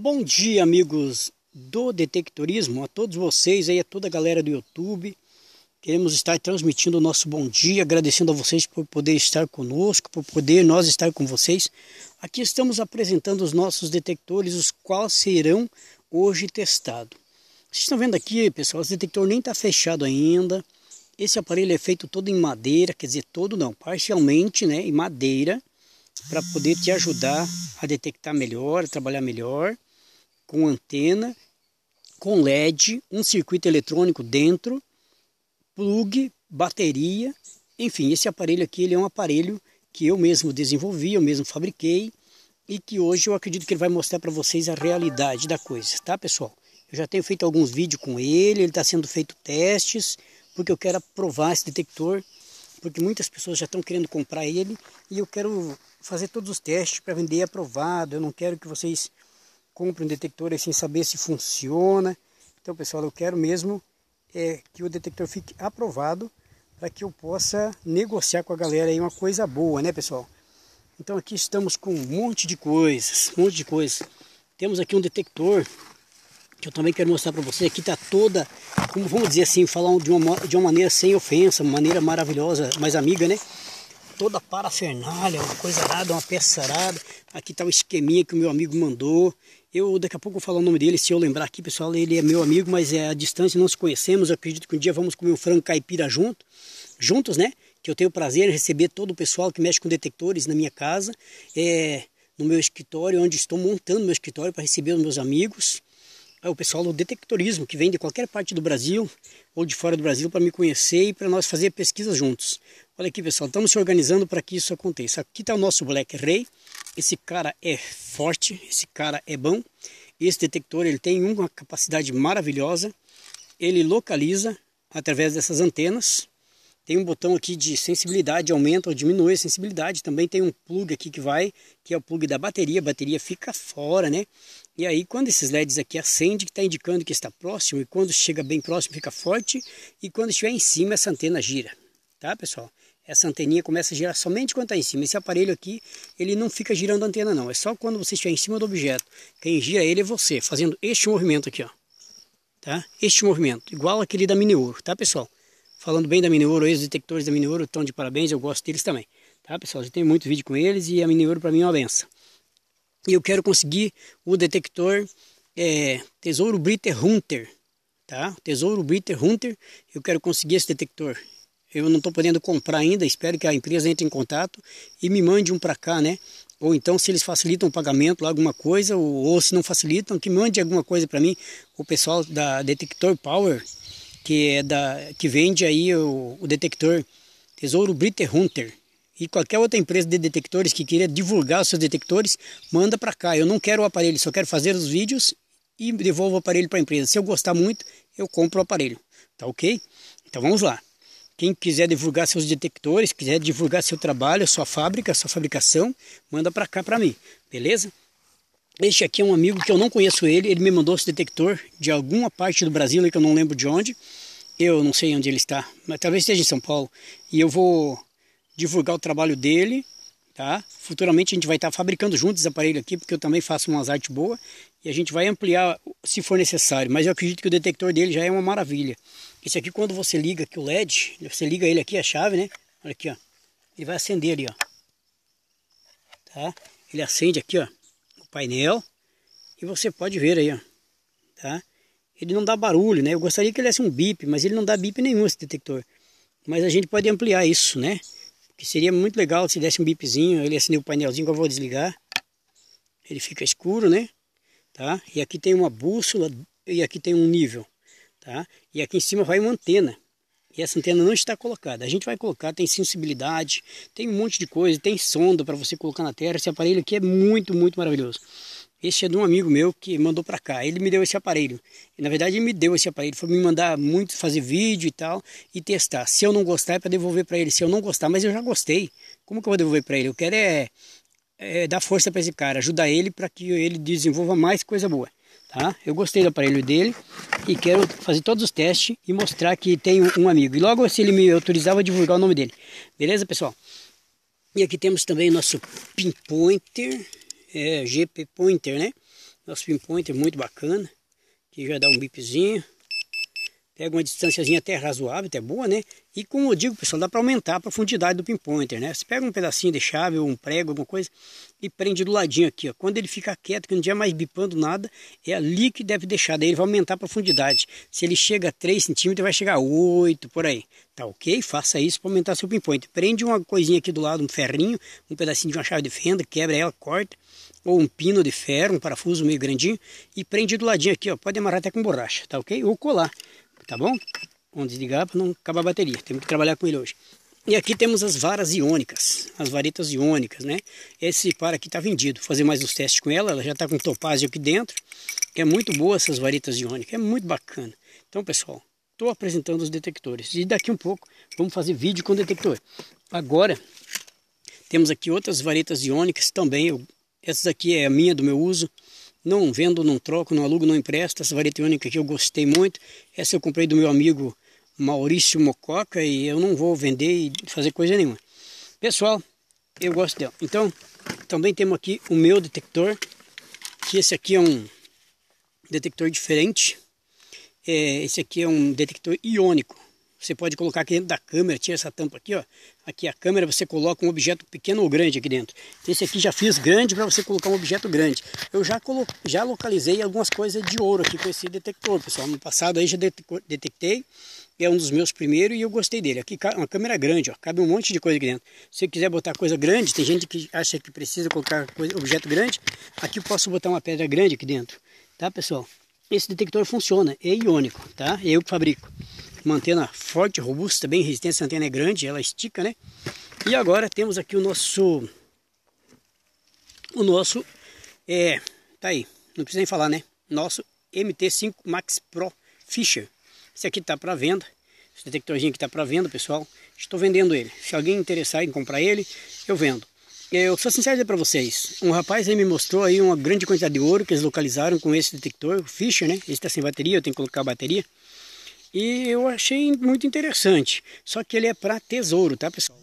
Bom dia, amigos do Detectorismo, a todos vocês aí, a toda a galera do YouTube. Queremos estar transmitindo o nosso bom dia, agradecendo a vocês por poder estar conosco, por poder nós estar com vocês. Aqui estamos apresentando os nossos detectores, os quais serão hoje testados. Vocês estão vendo aqui, pessoal, esse detector nem está fechado ainda. Esse aparelho é feito todo em madeira, quer dizer, todo não, parcialmente né, em madeira, para poder te ajudar a detectar melhor, a trabalhar melhor com antena, com LED, um circuito eletrônico dentro, plug, bateria, enfim, esse aparelho aqui ele é um aparelho que eu mesmo desenvolvi, eu mesmo fabriquei e que hoje eu acredito que ele vai mostrar para vocês a realidade da coisa, tá pessoal? Eu já tenho feito alguns vídeos com ele, ele está sendo feito testes, porque eu quero aprovar esse detector, porque muitas pessoas já estão querendo comprar ele e eu quero fazer todos os testes para vender aprovado, eu não quero que vocês compre um detector aí sem saber se funciona. Então, pessoal, eu quero mesmo é, que o detector fique aprovado para que eu possa negociar com a galera aí uma coisa boa, né, pessoal? Então aqui estamos com um monte de coisas, um monte de coisas. Temos aqui um detector que eu também quero mostrar para vocês. Aqui está toda, como vamos dizer assim, falar de uma, de uma maneira sem ofensa, uma maneira maravilhosa, mais amiga, né? Toda parafernália, uma coisa arada, uma peça arada. Aqui está o esqueminha que o meu amigo mandou. Eu daqui a pouco vou falar o nome dele, se eu lembrar aqui, pessoal, ele é meu amigo, mas é a distância, não nos conhecemos. Eu acredito que um dia vamos comer um frango caipira junto, juntos, né? Que eu tenho o prazer de receber todo o pessoal que mexe com detectores na minha casa, é, no meu escritório, onde estou montando meu escritório para receber os meus amigos. Ah, o pessoal do detectorismo, que vem de qualquer parte do Brasil ou de fora do Brasil para me conhecer e para nós fazer pesquisas juntos. Olha aqui, pessoal, estamos se organizando para que isso aconteça. Aqui está o nosso Black Ray. Esse cara é forte, esse cara é bom. Esse detector ele tem uma capacidade maravilhosa. Ele localiza através dessas antenas. Tem um botão aqui de sensibilidade, aumenta ou diminui a sensibilidade. Também tem um plug aqui que vai, que é o plug da bateria. A bateria fica fora, né? E aí, quando esses LEDs aqui acende, que está indicando que está próximo, e quando chega bem próximo fica forte, e quando estiver em cima essa antena gira, tá pessoal? Essa anteninha começa a girar somente quando está em cima. Esse aparelho aqui, ele não fica girando a antena não, é só quando você estiver em cima do objeto. Quem gira ele é você, fazendo este movimento aqui, ó. Tá? Este movimento, igual aquele da Mini Ouro, tá pessoal? Falando bem da Mini Ouro, os detectores da Mini Ouro estão de parabéns, eu gosto deles também. Tá pessoal, já tem muito vídeo com eles e a Mini Ouro para mim é uma benção. E eu quero conseguir o detector é, Tesouro Britter Hunter, tá? Tesouro Britter Hunter, eu quero conseguir esse detector. Eu não estou podendo comprar ainda, espero que a empresa entre em contato e me mande um para cá, né? Ou então se eles facilitam o pagamento, alguma coisa, ou, ou se não facilitam, que mande alguma coisa para mim, o pessoal da Detector Power, que é da que vende aí o, o detector Tesouro Britter Hunter e qualquer outra empresa de detectores que queira divulgar os seus detectores, manda para cá. Eu não quero o aparelho, só quero fazer os vídeos e devolvo o aparelho para a empresa. Se eu gostar muito, eu compro o aparelho. Tá ok? Então vamos lá. Quem quiser divulgar seus detectores, quiser divulgar seu trabalho, sua fábrica, sua fabricação, manda para cá para mim, beleza? Este aqui é um amigo que eu não conheço ele, ele me mandou esse detector de alguma parte do Brasil que eu não lembro de onde. Eu não sei onde ele está, mas talvez esteja em São Paulo. E eu vou divulgar o trabalho dele, tá? Futuramente a gente vai estar fabricando juntos esse aparelho aqui, porque eu também faço umas artes boas, e a gente vai ampliar se for necessário, mas eu acredito que o detector dele já é uma maravilha. Esse aqui quando você liga aqui o LED, você liga ele aqui, a chave, né? Olha aqui, ó. Ele vai acender ali, ó. Tá? Ele acende aqui, ó, o painel, e você pode ver aí, ó. Tá? Ele não dá barulho, né? Eu gostaria que ele desse um bip, mas ele não dá bip nenhum esse detector. Mas a gente pode ampliar isso, né? Que seria muito legal se desse um bipzinho, ele acendeu o painelzinho que eu vou desligar. Ele fica escuro, né? Tá? E aqui tem uma bússola e aqui tem um nível, tá? E aqui em cima vai uma antena. E essa antena não está colocada. A gente vai colocar, tem sensibilidade, tem um monte de coisa, tem sonda para você colocar na terra. Esse aparelho aqui é muito, muito maravilhoso. Esse é de um amigo meu que mandou para cá. Ele me deu esse aparelho. na verdade, ele me deu esse aparelho. Foi me mandar muito fazer vídeo e tal e testar. Se eu não gostar, é para devolver para ele. Se eu não gostar, mas eu já gostei. Como que eu vou devolver para ele? Eu quero é, é dar força para esse cara, ajudar ele para que ele desenvolva mais coisa boa. Tá? Eu gostei do aparelho dele e quero fazer todos os testes e mostrar que tem um amigo. E logo, se ele me autorizar, vou divulgar o nome dele. Beleza, pessoal? E aqui temos também o nosso pinpointer é, GP Pointer, né? Nosso pin pointer muito bacana. Que já dá um bipzinho pega uma distânciazinha até razoável, até boa, né? E como eu digo, pessoal, dá para aumentar a profundidade do pinpointer, né? Você pega um pedacinho de chave ou um prego, alguma coisa, e prende do ladinho aqui, ó. Quando ele fica quieto, que não tiver mais bipando nada, é ali que deve deixar, daí ele vai aumentar a profundidade. Se ele chega a 3 centímetros, vai chegar a 8, por aí. Tá ok? Faça isso para aumentar seu pinpointer. Prende uma coisinha aqui do lado, um ferrinho, um pedacinho de uma chave de fenda, quebra ela, corta, ou um pino de ferro, um parafuso meio grandinho, e prende do ladinho aqui, ó. Pode amarrar até com borracha, tá ok? Ou colar tá bom? Vamos desligar para não acabar a bateria, temos que trabalhar com ele hoje. E aqui temos as varas iônicas, as varetas iônicas, né? Esse par aqui está vendido, Vou fazer mais uns testes com ela, ela já está com topázio aqui dentro. É muito boa essas varetas iônicas, é muito bacana. Então, pessoal, estou apresentando os detectores. E daqui um pouco vamos fazer vídeo com o detector. Agora, temos aqui outras varetas iônicas também. Eu, essas aqui é a minha, do meu uso. Não vendo, não troco, não alugo, não empresto. Essa vareta iônica aqui eu gostei muito. Essa eu comprei do meu amigo Maurício Mococa e eu não vou vender e fazer coisa nenhuma. Pessoal, eu gosto dela. Então, também temos aqui o meu detector, que esse aqui é um detector diferente. É, esse aqui é um detector iônico. Você pode colocar aqui dentro da câmera, tira essa tampa aqui, ó. Aqui a câmera você coloca um objeto pequeno ou grande aqui dentro. Então, esse aqui já fiz grande para você colocar um objeto grande. Eu já, colo... já localizei algumas coisas de ouro aqui com esse detector, pessoal. No passado aí já detectei, é um dos meus primeiros e eu gostei dele. Aqui uma câmera grande, ó, cabe um monte de coisa aqui dentro. Se você quiser botar coisa grande, tem gente que acha que precisa colocar coisa, objeto grande. Aqui eu posso botar uma pedra grande aqui dentro, tá pessoal? Esse detector funciona, é iônico, tá? Eu que fabrico uma antena forte, robusta, bem resistente, a antena é grande, ela estica, né? E agora temos aqui o nosso... O nosso... É, tá aí, não precisa nem falar, né? Nosso MT5 Max Pro Fisher. Esse aqui tá para venda. Esse detectorzinho aqui tá para venda, pessoal. Estou vendendo ele. Se alguém interessar em comprar ele, eu vendo. É, eu sou sincero para vocês, um rapaz aí me mostrou aí uma grande quantidade de ouro que eles localizaram com esse detector, o Fisher, né? Esse está sem bateria, eu tenho que colocar a bateria. E eu achei muito interessante. Só que ele é para tesouro, tá pessoal?